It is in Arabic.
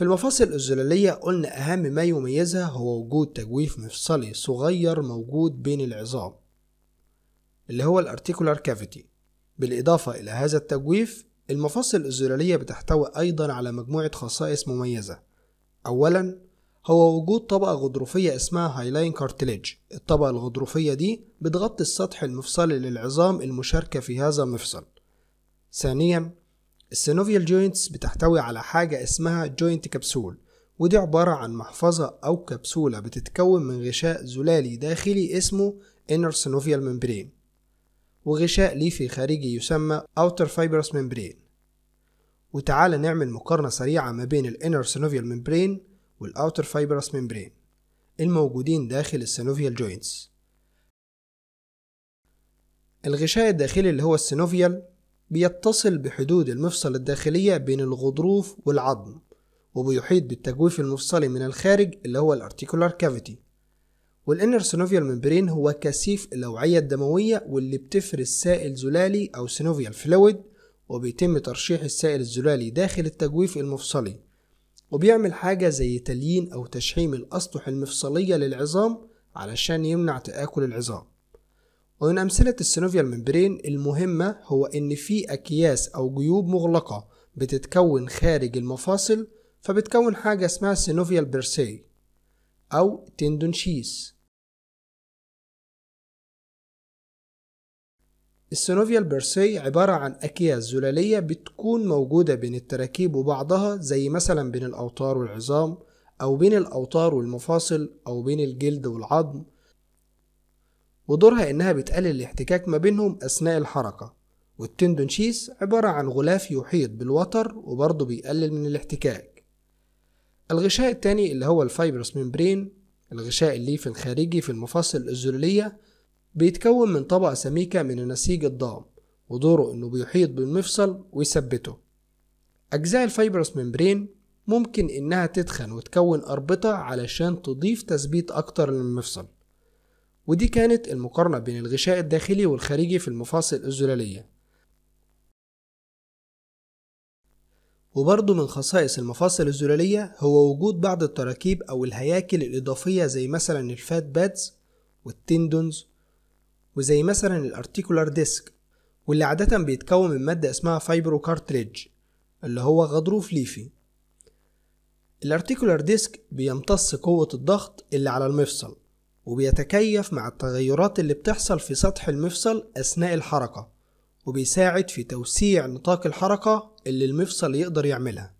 في المفاصل الزلالية قلنا أهم ما يميزها هو وجود تجويف مفصلي صغير موجود بين العظام اللي هو الارتيكولار كافيتي بالإضافة إلى هذا التجويف المفاصل الزلالية بتحتوي أيضا على مجموعة خصائص مميزة أولا هو وجود طبقة غضروفية اسمها هايلاين كارتليج الطبقة الغضروفية دي بتغطي السطح المفصلي للعظام المشاركة في هذا المفصل ثانيا السينوفيال جوينتس بتحتوي على حاجة اسمها جوينت كبسول ودي عبارة عن محفظة أو كبسولة بتتكون من غشاء زلالي داخلي اسمه inner synovial membrane وغشاء ليفي خارجي يسمى outer fibrous membrane وتعالى نعمل مقارنة سريعة ما بين الانر synovial membrane والأوتر فايبرس membrane الموجودين داخل السينوفيال جوينتس الغشاء الداخلي اللي هو السينوفيال بيتصل بحدود المفصل الداخلية بين الغضروف والعظم وبيحيط بالتجويف المفصلي من الخارج اللي هو الارتيكولار كافيتي والانر سينوفيال ممبرين هو كثيف الاوعيه الدمويه واللي بتفرز سائل زلالي او سينوفيال فلويد وبيتم ترشيح السائل الزلالي داخل التجويف المفصلي وبيعمل حاجه زي تليين او تشحيم الاسطح المفصليه للعظام علشان يمنع تاكل العظام ومن أمثلة السينوفيال ممبرين المهمة هو إن في أكياس أو جيوب مغلقة بتتكون خارج المفاصل فبتكون حاجة اسمها سينوفيال بيرسي أو تندونشيس السينوفيال بيرسي عبارة عن أكياس زلالية بتكون موجودة بين التراكيب وبعضها زي مثلا بين الأوتار والعظام أو بين الأوتار والمفاصل أو بين الجلد والعظم ودورها إنها بتقلل الاحتكاك ما بينهم أثناء الحركة والتندون شيس عبارة عن غلاف يحيط بالوتر وبرضه بيقلل من الاحتكاك الغشاء التاني اللي هو الفايبرس ممبرين الغشاء في الخارجي في المفاصل الأزولية بيتكون من طبقة سميكة من النسيج الضام ودوره إنه بيحيط بالمفصل ويثبته أجزاء الفايبرس ممبرين ممكن إنها تدخن وتكون أربطة علشان تضيف تثبيت أكتر للمفصل ودي كانت المقارنة بين الغشاء الداخلي والخارجي في المفاصل الزلالية وبرضه من خصائص المفاصل الزلالية هو وجود بعض التراكيب أو الهياكل الإضافية زي مثلا الفات بادز والتندونز وزي مثلا الارتيكولار ديسك واللي عادة بيتكون من مادة اسمها فايبرو كارتريج اللي هو غضروف ليفي الارتيكولار ديسك بيمتص قوة الضغط اللي على المفصل وبيتكيف مع التغيرات اللي بتحصل في سطح المفصل أثناء الحركة وبيساعد في توسيع نطاق الحركة اللي المفصل يقدر يعملها